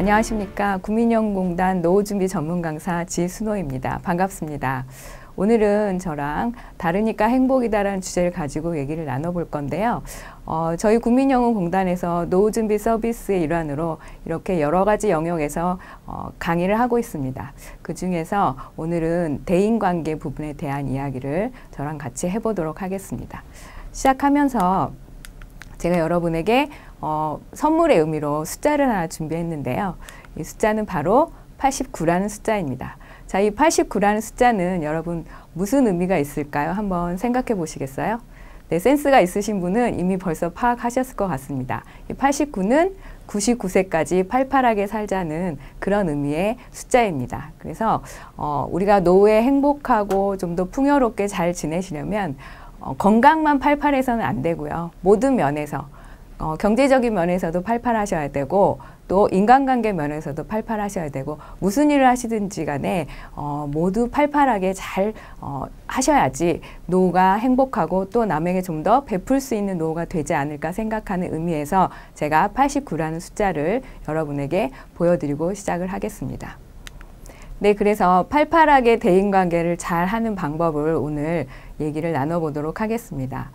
안녕하십니까. 국민연공단 노후준비 전문 강사 지순호입니다. 반갑습니다. 오늘은 저랑 다르니까 행복이다라는 주제를 가지고 얘기를 나눠볼 건데요. 어, 저희 국민영웅공단에서 노후준비 서비스의 일환으로 이렇게 여러 가지 영역에서 어, 강의를 하고 있습니다. 그 중에서 오늘은 대인관계 부분에 대한 이야기를 저랑 같이 해보도록 하겠습니다. 시작하면서 제가 여러분에게 어, 선물의 의미로 숫자를 하나 준비했는데요. 이 숫자는 바로 89라는 숫자입니다. 자, 이 89라는 숫자는 여러분 무슨 의미가 있을까요? 한번 생각해 보시겠어요? 네, 센스가 있으신 분은 이미 벌써 파악하셨을 것 같습니다. 이 89는 99세까지 팔팔하게 살자는 그런 의미의 숫자입니다. 그래서 어, 우리가 노후에 행복하고 좀 더 풍요롭게 잘 지내시려면 어, 건강만 팔팔해서는 안 되고요. 모든 면에서 어, 경제적인 면에서도 팔팔하셔야 되고 또 인간관계 면에서도 팔팔하셔야 되고 무슨 일을 하시든지 간에 어, 모두 팔팔하게 잘 어, 하셔야지 노후가 행복하고 또 남에게 좀 더 베풀 수 있는 노후가 되지 않을까 생각하는 의미에서 제가 89라는 숫자를 여러분에게 보여드리고 시작을 하겠습니다. 네, 그래서 팔팔하게 대인관계를 잘 하는 방법을 오늘 얘기를 나눠보도록 하겠습니다.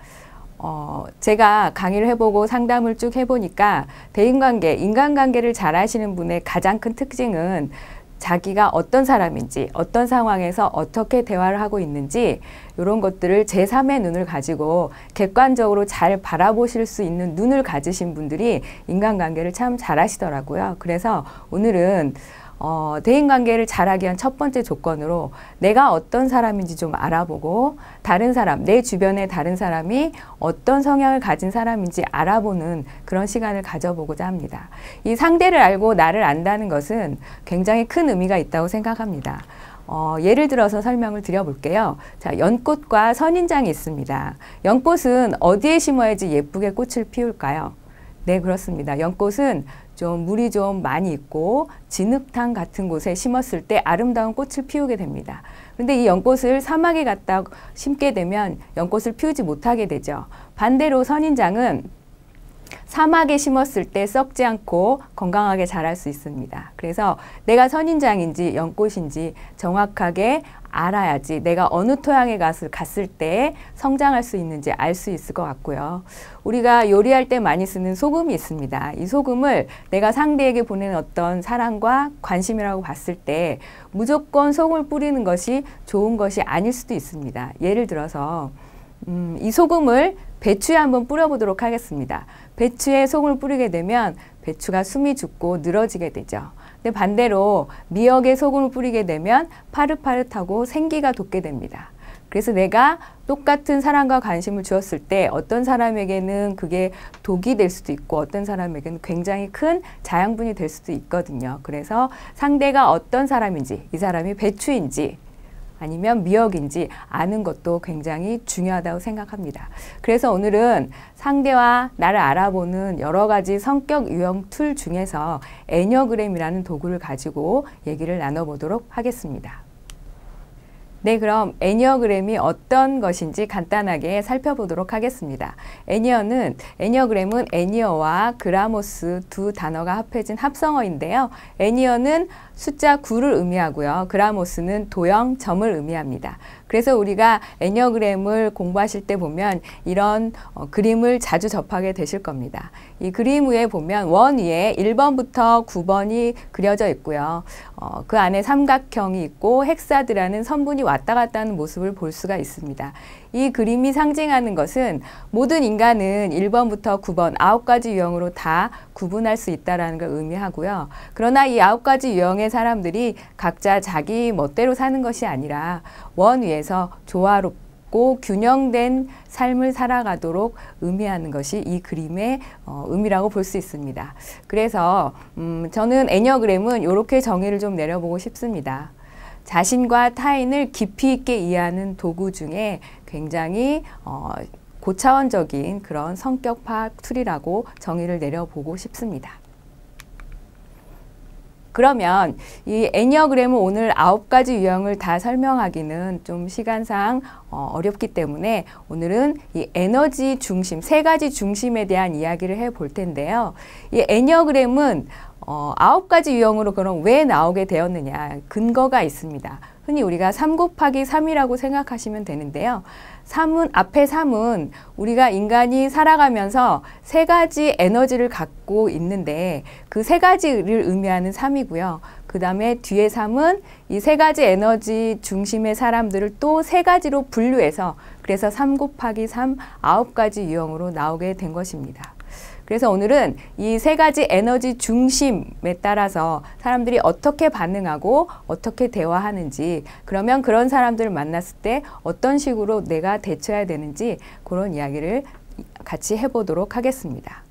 어, 제가 강의를 해보고 상담을 쭉 해보니까 대인관계, 인간관계를 잘아시는 분의 가장 큰 특징은 자기가 어떤 사람인지, 어떤 상황에서 어떻게 대화를 하고 있는지 이런 것들을 제3의 눈을 가지고 객관적으로 잘 바라보실 수 있는 눈을 가지신 분들이 인간관계를 참 잘하시더라고요. 그래서 오늘은 어, 대인관계를 잘하기 위한 첫 번째 조건으로 내가 어떤 사람인지 좀 알아보고 다른 사람, 내 주변의 다른 사람이 어떤 성향을 가진 사람인지 알아보는 그런 시간을 가져보고자 합니다. 이 상대를 알고 나를 안다는 것은 굉장히 큰 의미가 있다고 생각합니다. 어, 예를 들어서 설명을 드려볼게요. 자, 연꽃과 선인장이 있습니다. 연꽃은 어디에 심어야지 예쁘게 꽃을 피울까요? 네, 그렇습니다. 연꽃은 좀 물이 좀 많이 있고 진흙탕 같은 곳에 심었을 때 아름다운 꽃을 피우게 됩니다. 근데 이 연꽃을 사막에 갖다 심게 되면 연꽃을 피우지 못하게 되죠. 반대로 선인장은 사막에 심었을 때 썩지 않고 건강하게 자랄 수 있습니다. 그래서 내가 선인장인지 연꽃인지 정확하게 알아야지 내가 어느 토양에 갔을, 갔을 때 성장할 수 있는지 알 수 있을 것 같고요. 우리가 요리할 때 많이 쓰는 소금이 있습니다. 이 소금을 내가 상대에게 보내는 어떤 사랑과 관심이라고 봤을 때 무조건 소금을 뿌리는 것이 좋은 것이 아닐 수도 있습니다. 예를 들어서 음, 이 소금을 배추에 한번 뿌려보도록 하겠습니다. 배추에 송을 뿌리게 되면 배추가 숨이 죽고 늘어지게 되죠. 근데 반대로 미역에 소금을 뿌리게 되면 파릇파릇하고 생기가 돋게 됩니다. 그래서 내가 똑같은 사랑과 관심을 주었을 때 어떤 사람에게는 그게 독이 될 수도 있고 어떤 사람에게는 굉장히 큰 자양분이 될 수도 있거든요. 그래서 상대가 어떤 사람인지 이 사람이 배추인지 아니면 미역인지 아는 것도 굉장히 중요하다고 생각합니다. 그래서 오늘은 상대와 나를 알아보는 여러 가지 성격 유형 툴 중에서 애니어그램이라는 도구를 가지고 얘기를 나눠보도록 하겠습니다. 네, 그럼 애니어그램이 어떤 것인지 간단하게 살펴보도록 하겠습니다. 애니어는 애니어그램은 애니어와 그라모스 두 단어가 합해진 합성어인데요. 애니어는 숫자 9를 의미하고요. 그라모스는 도형 점을 의미합니다. 그래서 우리가 애니어그램을 공부하실 때 보면 이런 어, 그림을 자주 접하게 되실 겁니다. 이 그림 위에 보면 원 위에 1번부터 9번이 그려져 있고요. 어, 그 안에 삼각형이 있고 헥사드라는 선분이 왔다 갔다 하는 모습을 볼 수가 있습니다. 이 그림이 상징하는 것은 모든 인간은 1번부터 9번 9가지 유형으로 다 구분할 수있다는걸 의미하고요. 그러나 이 9가지 유형의 사람들이 각자 자기 멋대로 사는 것이 아니라 원 위에서 조화롭 균형된 삶을 살아가도록 의미하는 것이 이 그림의 어, 의미라고 볼 수 있습니다. 그래서 음, 저는 애니어그램은 이렇게 정의를 좀 내려보고 싶습니다. 자신과 타인을 깊이 있게 이해하는 도구 중에 굉장히 어, 고차원적인 그런 성격 파악 툴이라고 정의를 내려보고 싶습니다. 그러면 이 애니어그램은 오늘 아홉 가지 유형을 다 설명하기는 좀 시간상 어, 렵기 때문에 오늘은 이 에너지 중심, 세 가지 중심에 대한 이야기를 해볼 텐데요. 이 애니어그램은 어, 아홉 가지 유형으로 그럼 왜 나오게 되었느냐 근거가 있습니다. 흔히 우리가 3 곱하기 3이라고 생각하시면 되는데요. 3은 앞에 3은 우리가 인간이 살아가면서 세 가지 에너지를 갖고 있는데 그 세 가지를 의미하는 3이고요. 그 다음에 뒤에 3은 이 세 가지 에너지 중심의 사람들을 또 세 가지로 분류해서 그래서 3 곱하기 3 아홉 가지 유형으로 나오게 된 것입니다. 그래서 오늘은 이 세 가지 에너지 중심에 따라서 사람들이 어떻게 반응하고 어떻게 대화하는지 그러면 그런 사람들을 만났을 때 어떤 식으로 내가 대처해야 되는지 그런 이야기를 같이 해보도록 하겠습니다.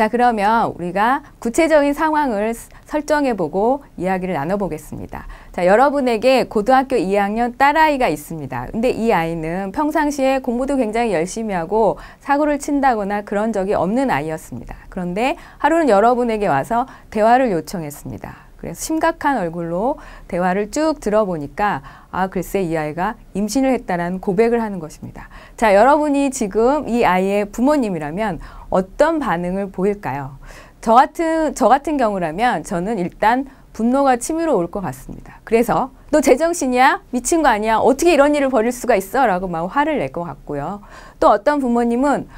자, 그러면 우리가 구체적인 상황을 설정해보고 이야기를 나눠보겠습니다. 자, 여러분에게 고등학교 2학년 딸아이가 있습니다. 근데 이 아이는 평상시에 공부도 굉장히 열심히 하고 사고를 친다거나 그런 적이 없는 아이였습니다. 그런데 하루는 여러분에게 와서 대화를 요청했습니다. 그래서 심각한 얼굴로 대화를 쭉 들어보니까 아 글쎄 이 아이가 임신을 했다라는 고백을 하는 것입니다. 자 여러분이 지금 이 아이의 부모님이라면 어떤 반응을 보일까요? 저 같은 저 같은 경우라면 저는 일단 분노가 치밀어 올 것 같습니다. 그래서 너 제정신이야? 미친 거 아니야? 어떻게 이런 일을 벌일 수가 있어? 라고 막 화를 낼 것 같고요. 또 어떤 부모님은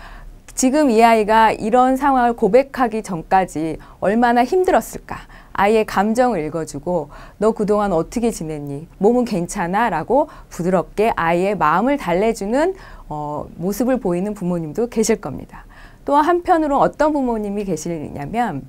지금 이 아이가 이런 상황을 고백하기 전까지 얼마나 힘들었을까. 아이의 감정을 읽어주고 너 그동안 어떻게 지냈니? 몸은 괜찮아? 라고 부드럽게 아이의 마음을 달래주는 어, 모습을 보이는 부모님도 계실 겁니다. 또 한편으로 어떤 부모님이 계시냐면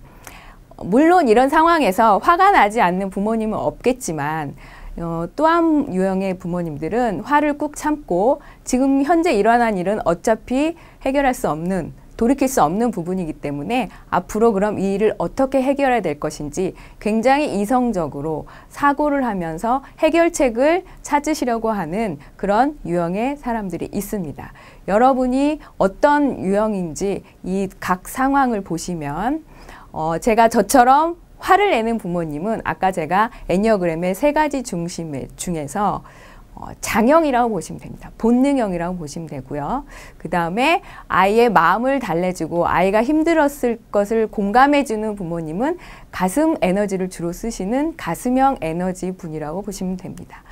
물론 이런 상황에서 화가 나지 않는 부모님은 없겠지만 어, 또한 유형의 부모님들은 화를 꾹 참고 지금 현재 일어난 일은 어차피 해결할 수 없는 돌이킬 수 없는 부분이기 때문에 앞으로 그럼 이 일을 어떻게 해결해야 될 것인지 굉장히 이성적으로 사고를 하면서 해결책을 찾으시려고 하는 그런 유형의 사람들이 있습니다. 여러분이 어떤 유형인지 이 각 상황을 보시면 어, 제가 저처럼 화를 내는 부모님은 아까 제가 엔니어그램의세 가지 중심 중에서 어, 장형이라고 보시면 됩니다. 본능형이라고 보시면 되고요. 그 다음에 아이의 마음을 달래주고 아이가 힘들었을 것을 공감해주는 부모님은 가슴 에너지를 주로 쓰시는 가슴형 에너지 분이라고 보시면 됩니다.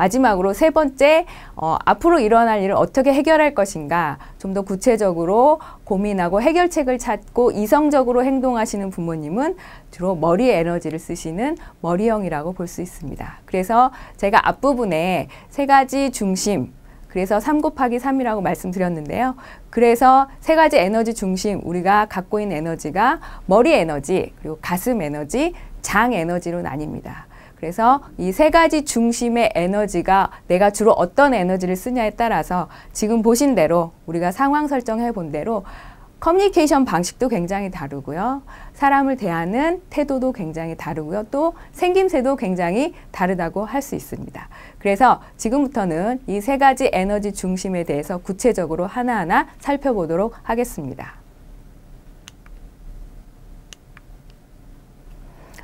마지막으로 세 번째, 어, 앞으로 일어날 일을 어떻게 해결할 것인가 좀 더 구체적으로 고민하고 해결책을 찾고 이성적으로 행동하시는 부모님은 주로 머리 에너지를 쓰시는 머리형이라고 볼 수 있습니다. 그래서 제가 앞부분에 세 가지 중심, 그래서 삼 곱하기 삼이라고 말씀드렸는데요. 그래서 세 가지 에너지 중심, 우리가 갖고 있는 에너지가 머리 에너지, 그리고 가슴 에너지, 장 에너지로 나뉩니다. 그래서 이 세 가지 중심의 에너지가 내가 주로 어떤 에너지를 쓰냐에 따라서 지금 보신 대로 우리가 상황 설정해 본 대로 커뮤니케이션 방식도 굉장히 다르고요. 사람을 대하는 태도도 굉장히 다르고요. 또 생김새도 굉장히 다르다고 할 수 있습니다. 그래서 지금부터는 이 세 가지 에너지 중심에 대해서 구체적으로 하나하나 살펴보도록 하겠습니다.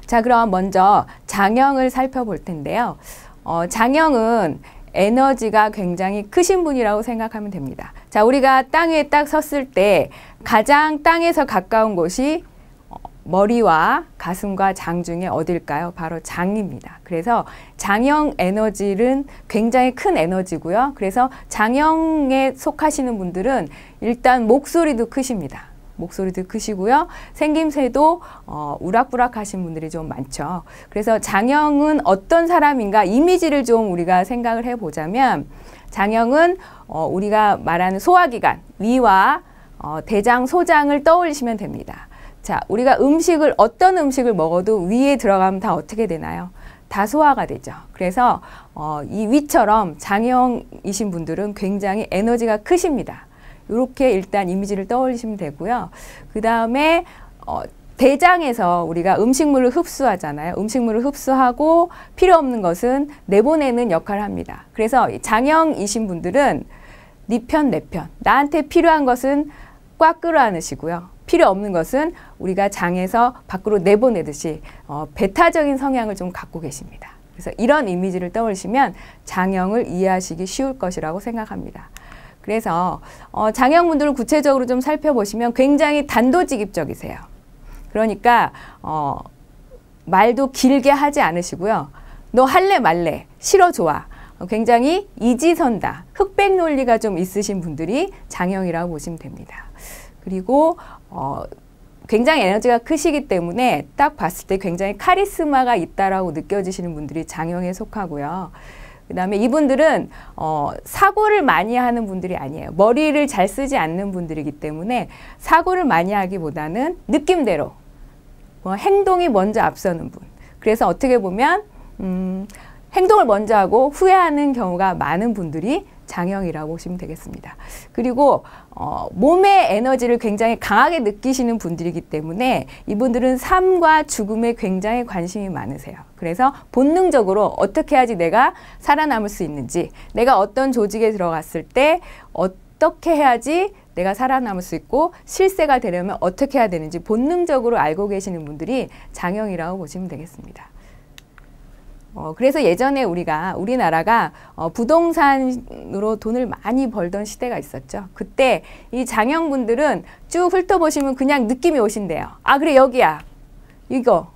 자, 그럼 먼저 장형을 살펴볼 텐데요. 어, 장영은 에너지가 굉장히 크신 분이라고 생각하면 됩니다. 자, 우리가 땅에 딱 섰을 때 가장 땅에서 가까운 곳이 어, 머리와 가슴과 장 중에 어딜까요? 바로 장입니다. 그래서 장영 에너지는 굉장히 큰 에너지고요. 그래서 장영에 속하시는 분들은 일단 목소리도 크십니다. 목소리도 크시고요. 생김새도 어, 우락부락하신 분들이 좀 많죠. 그래서 장영은 어떤 사람인가 이미지를 좀 우리가 생각을 해보자면 장영은 어, 우리가 말하는 소화기관 위와 어, 대장, 소장을 떠올리시면 됩니다. 자, 우리가 음식을 어떤 음식을 먹어도 위에 들어가면 다 어떻게 되나요? 다 소화가 되죠. 그래서 어, 이 위처럼 장영이신 분들은 굉장히 에너지가 크십니다. 이렇게 일단 이미지를 떠올리시면 되고요. 그 다음에 어, 대장에서 우리가 음식물을 흡수하잖아요. 음식물을 흡수하고 필요 없는 것은 내보내는 역할을 합니다. 그래서 장형이신 분들은 네 편, 내 편. 나한테 필요한 것은 꽉 끌어안으시고요. 필요 없는 것은 우리가 장에서 밖으로 내보내듯이 어, 배타적인 성향을 좀 갖고 계십니다. 그래서 이런 이미지를 떠올리시면 장형을 이해하시기 쉬울 것이라고 생각합니다. 그래서 어, 장형분들을 구체적으로 좀 살펴보시면 굉장히 단도직입적이세요. 그러니까 어, 말도 길게 하지 않으시고요. 너 할래 말래 싫어 좋아. 어, 굉장히 이지선다. 흑백 논리가 좀 있으신 분들이 장형이라고 보시면 됩니다. 그리고 어, 굉장히 에너지가 크시기 때문에 딱 봤을 때 굉장히 카리스마가 있다라고 느껴지시는 분들이 장형에 속하고요. 그 다음에 이분들은 어, 사고를 많이 하는 분들이 아니에요. 머리를 잘 쓰지 않는 분들이기 때문에 사고를 많이 하기보다는 느낌대로 뭐 행동이 먼저 앞서는 분. 그래서 어떻게 보면 음, 행동을 먼저 하고 후회하는 경우가 많은 분들이 장형이라고 보시면 되겠습니다. 그리고 어, 몸의 에너지를 굉장히 강하게 느끼시는 분들이기 때문에 이분들은 삶과 죽음에 굉장히 관심이 많으세요. 그래서 본능적으로 어떻게 해야지 내가 살아남을 수 있는지 내가 어떤 조직에 들어갔을 때 어떻게 해야지 내가 살아남을 수 있고 실세가 되려면 어떻게 해야 되는지 본능적으로 알고 계시는 분들이 장형이라고 보시면 되겠습니다. 어, 그래서 예전에 우리가 우리나라가 어, 부동산으로 돈을 많이 벌던 시대가 있었죠. 그때 이 장형분들은 쭉 훑어보시면 그냥 느낌이 오신대요. 아 그래 여기야. 이거.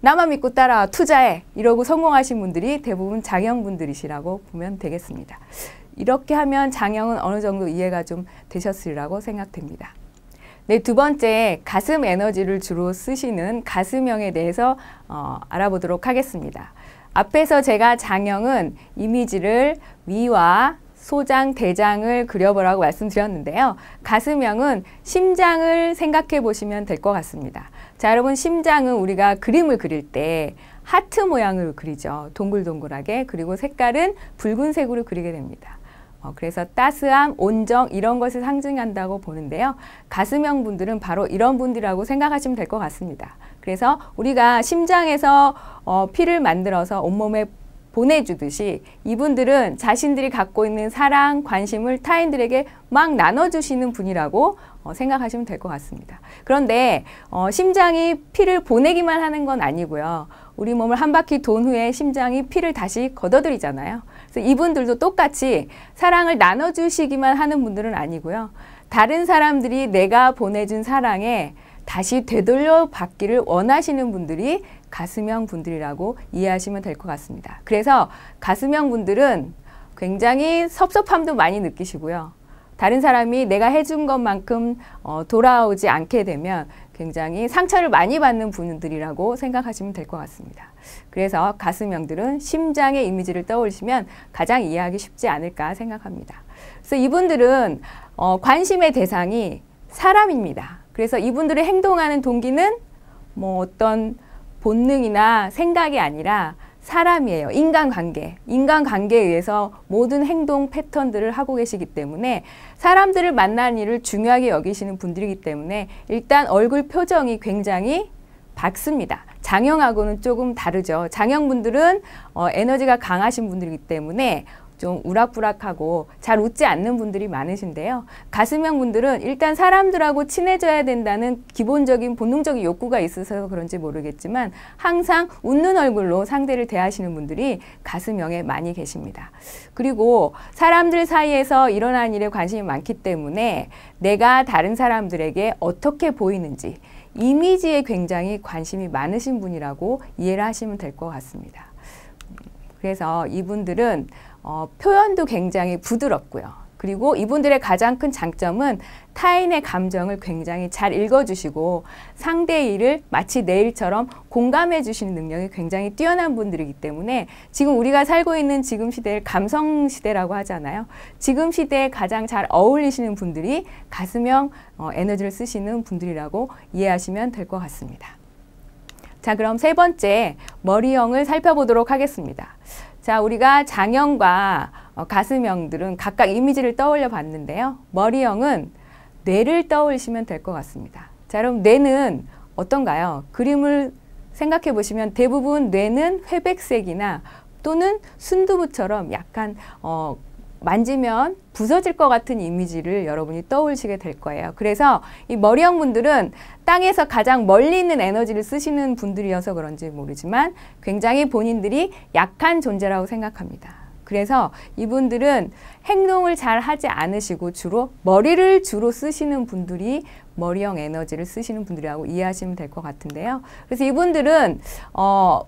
나만 믿고 따라 투자해. 이러고 성공하신 분들이 대부분 장형분들이시라고 보면 되겠습니다. 이렇게 하면 장형은 어느 정도 이해가 좀 되셨으리라고 생각됩니다. 네, 두 번째 가슴 에너지를 주로 쓰시는 가슴형에 대해서 어, 알아보도록 하겠습니다. 앞에서 제가 장형은 이미지를 위와 소장, 대장을 그려보라고 말씀드렸는데요. 가슴형은 심장을 생각해 보시면 될 것 같습니다. 자, 여러분 심장은 우리가 그림을 그릴 때 하트 모양으로 그리죠. 동글동글하게. 그리고 색깔은 붉은색으로 그리게 됩니다. 어, 그래서 따스함, 온정 이런 것을 상징한다고 보는데요. 가슴형 분들은 바로 이런 분들이라고 생각하시면 될 것 같습니다. 그래서 우리가 심장에서 어, 피를 만들어서 온몸에 보내주듯이 이분들은 자신들이 갖고 있는 사랑, 관심을 타인들에게 막 나눠주시는 분이라고 어, 생각하시면 될 것 같습니다. 그런데 어, 심장이 피를 보내기만 하는 건 아니고요. 우리 몸을 한 바퀴 돈 후에 심장이 피를 다시 걷어들이잖아요. 그래서 이분들도 똑같이 사랑을 나눠주시기만 하는 분들은 아니고요. 다른 사람들이 내가 보내준 사랑에 다시 되돌려 받기를 원하시는 분들이 가슴형 분들이라고 이해하시면 될 것 같습니다. 그래서 가슴형 분들은 굉장히 섭섭함도 많이 느끼시고요. 다른 사람이 내가 해준 것만큼 어, 돌아오지 않게 되면 굉장히 상처를 많이 받는 분들이라고 생각하시면 될 것 같습니다. 그래서 가수명들은 심장의 이미지를 떠올리시면 가장 이해하기 쉽지 않을까 생각합니다. 그래서 이분들은 어, 관심의 대상이 사람입니다. 그래서 이분들의 행동하는 동기는 뭐 어떤 본능이나 생각이 아니라 사람이에요. 인간관계. 인간관계에 의해서 모든 행동 패턴들을 하고 계시기 때문에 사람들을 만나 일을 중요하게 여기시는 분들이기 때문에 일단 얼굴 표정이 굉장히 밝습니다. 장영하고는 조금 다르죠. 장영분들은 어, 에너지가 강하신 분들이기 때문에 좀 우락부락하고 잘 웃지 않는 분들이 많으신데요. 가슴형 분들은 일단 사람들하고 친해져야 된다는 기본적인 본능적인 욕구가 있어서 그런지 모르겠지만 항상 웃는 얼굴로 상대를 대하시는 분들이 가슴형에 많이 계십니다. 그리고 사람들 사이에서 일어난 일에 관심이 많기 때문에 내가 다른 사람들에게 어떻게 보이는지 이미지에 굉장히 관심이 많으신 분이라고 이해를 하시면 될 것 같습니다. 그래서 이분들은 어, 표현도 굉장히 부드럽고요. 그리고 이분들의 가장 큰 장점은 타인의 감정을 굉장히 잘 읽어주시고 상대의 일을 마치 내 일처럼 공감해 주시는 능력이 굉장히 뛰어난 분들이기 때문에 지금 우리가 살고 있는 지금 시대를 감성 시대라고 하잖아요. 지금 시대에 가장 잘 어울리시는 분들이 가슴형 어, 에너지를 쓰시는 분들이라고 이해하시면 될 것 같습니다. 자, 그럼 세 번째 머리형을 살펴보도록 하겠습니다. 자, 우리가 장형과 어, 가슴형들은 각각 이미지를 떠올려 봤는데요. 머리형은 뇌를 떠올리시면 될 것 같습니다. 자, 그럼 뇌는 어떤가요? 그림을 생각해 보시면 대부분 뇌는 회백색이나 또는 순두부처럼 약간 어, 만지면 부서질 것 같은 이미지를 여러분이 떠올리시게 될 거예요. 그래서 이 머리형 분들은 땅에서 가장 멀리 있는 에너지를 쓰시는 분들이어서 그런지 모르지만 굉장히 본인들이 약한 존재라고 생각합니다. 그래서 이분들은 행동을 잘 하지 않으시고 주로 머리를 주로 쓰시는 분들이 머리형 에너지를 쓰시는 분들이라고 이해하시면 될 것 같은데요. 그래서 이분들은 어,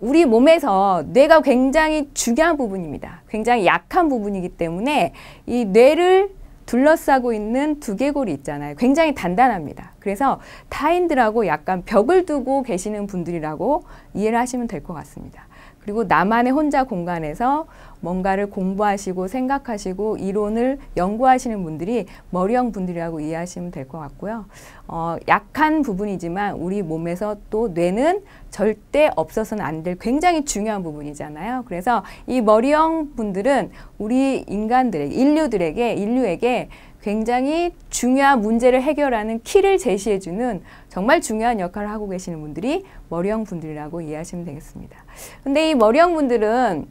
우리 몸에서 뇌가 굉장히 중요한 부분입니다. 굉장히 약한 부분이기 때문에 이 뇌를 둘러싸고 있는 두개골이 있잖아요. 굉장히 단단합니다. 그래서 타인들하고 약간 벽을 두고 계시는 분들이라고 이해를 하시면 될 것 같습니다. 그리고 나만의 혼자 공간에서 뭔가를 공부하시고 생각하시고 이론을 연구하시는 분들이 머리형 분들이라고 이해하시면 될 것 같고요. 어, 약한 부분이지만 우리 몸에서 또 뇌는 절대 없어서는 안 될 굉장히 중요한 부분이잖아요. 그래서 이 머리형 분들은 우리 인간들에게, 인류들에게, 인류에게 굉장히 중요한 문제를 해결하는 키를 제시해주는 정말 중요한 역할을 하고 계시는 분들이 머리형 분들이라고 이해하시면 되겠습니다. 근데 이 머리형 분들은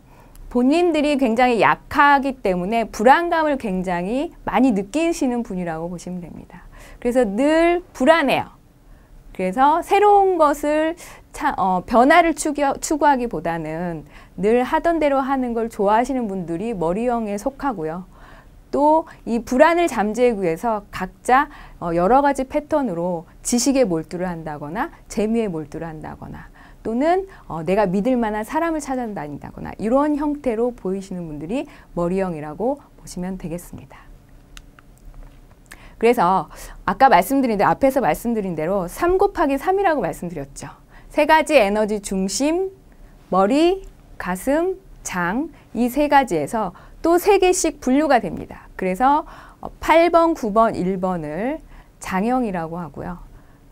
본인들이 굉장히 약하기 때문에 불안감을 굉장히 많이 느끼시는 분이라고 보시면 됩니다. 그래서 늘 불안해요. 그래서 새로운 것을 차, 어, 변화를 추구하기보다는 늘 하던 대로 하는 걸 좋아하시는 분들이 머리형에 속하고요. 또이 불안을 잠재우기 위해서 각자 어, 여러 가지 패턴으로 지식에 몰두를 한다거나 재미에 몰두를 한다거나 또는 어, 내가 믿을 만한 사람을 찾아다닌다거나 이런 형태로 보이시는 분들이 머리형이라고 보시면 되겠습니다. 그래서 아까 말씀드린 대로 앞에서 말씀드린 대로 3 곱하기 3이라고 말씀드렸죠. 세 가지 에너지 중심, 머리, 가슴, 장 이 세 가지에서 또 3개씩 분류가 됩니다. 그래서 8번, 어, 9번, 1번을 장형이라고 하고요.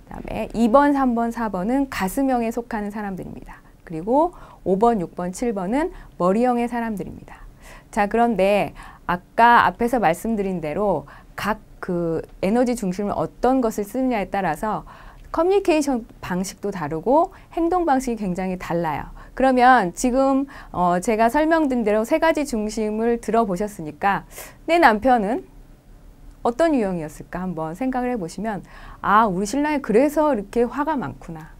그다음에 2번, 3번, 4번은 가슴형에 속하는 사람들입니다. 그리고 5번, 6번, 7번은 머리형의 사람들입니다. 자, 그런데 아까 앞에서 말씀드린 대로 각 그 에너지 중심을 어떤 것을 쓰느냐에 따라서 커뮤니케이션 방식도 다르고 행동 방식이 굉장히 달라요. 그러면 지금 어 제가 설명드린 대로 세 가지 중심을 들어보셨으니까 내 남편은 어떤 유형이었을까 한번 생각을 해보시면 아 우리 신랑이 그래서 이렇게 화가 많구나.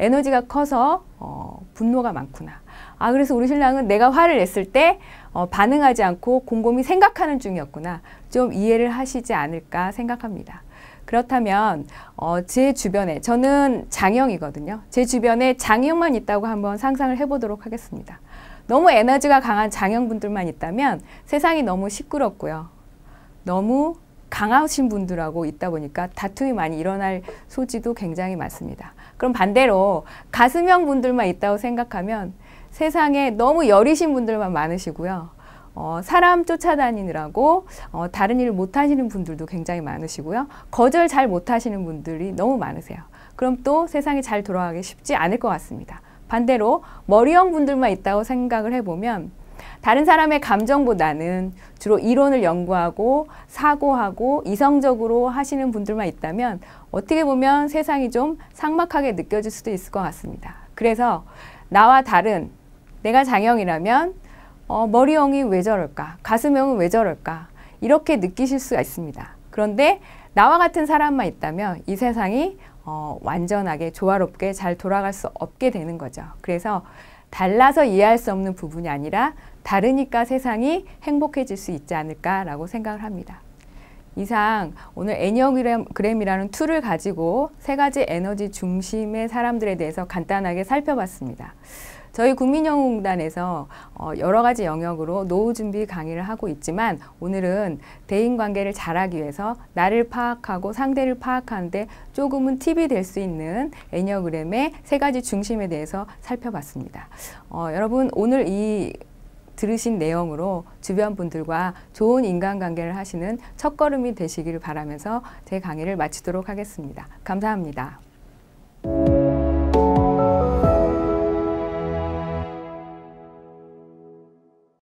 에너지가 커서 어, 분노가 많구나. 아 그래서 우리 신랑은 내가 화를 냈을 때 어, 반응하지 않고 곰곰이 생각하는 중이었구나. 좀 이해를 하시지 않을까 생각합니다. 그렇다면 어, 제 주변에 저는 장형이거든요. 제 주변에 장형만 있다고 한번 상상을 해보도록 하겠습니다. 너무 에너지가 강한 장형분들만 있다면 세상이 너무 시끄럽고요. 너무 강하신 분들하고 있다 보니까 다툼이 많이 일어날 소지도 굉장히 많습니다. 그럼 반대로 가슴형 분들만 있다고 생각하면 세상에 너무 여리신 분들만 많으시고요. 어, 사람 쫓아다니느라고 어, 다른 일을 못 하시는 분들도 굉장히 많으시고요. 거절 잘 못 하시는 분들이 너무 많으세요. 그럼 또 세상이 잘 돌아가기 쉽지 않을 것 같습니다. 반대로 머리형 분들만 있다고 생각을 해보면 다른 사람의 감정보다는 주로 이론을 연구하고 사고하고 이성적으로 하시는 분들만 있다면 어떻게 보면 세상이 좀 삭막하게 느껴질 수도 있을 것 같습니다. 그래서 나와 다른 내가 장형이라면 어, 머리형이 왜 저럴까? 가슴형은 왜 저럴까? 이렇게 느끼실 수가 있습니다. 그런데 나와 같은 사람만 있다면 이 세상이 어, 완전하게 조화롭게 잘 돌아갈 수 없게 되는 거죠. 그래서 달라서 이해할 수 없는 부분이 아니라 다르니까 세상이 행복해질 수 있지 않을까라고 생각을 합니다. 이상 오늘 에너그램이라는 툴을 가지고 세 가지 에너지 중심의 사람들에 대해서 간단하게 살펴봤습니다. 저희 국민영웅단에서 어, 여러 가지 영역으로 노후 준비 강의를 하고 있지만 오늘은 대인 관계를 잘하기 위해서 나를 파악하고 상대를 파악하는데 조금은 팁이 될 수 있는 애니어그램의 세 가지 중심에 대해서 살펴봤습니다. 어, 여러분 오늘 이 들으신 내용으로 주변 분들과 좋은 인간관계를 하시는 첫걸음이 되시기를 바라면서 제 강의를 마치도록 하겠습니다. 감사합니다.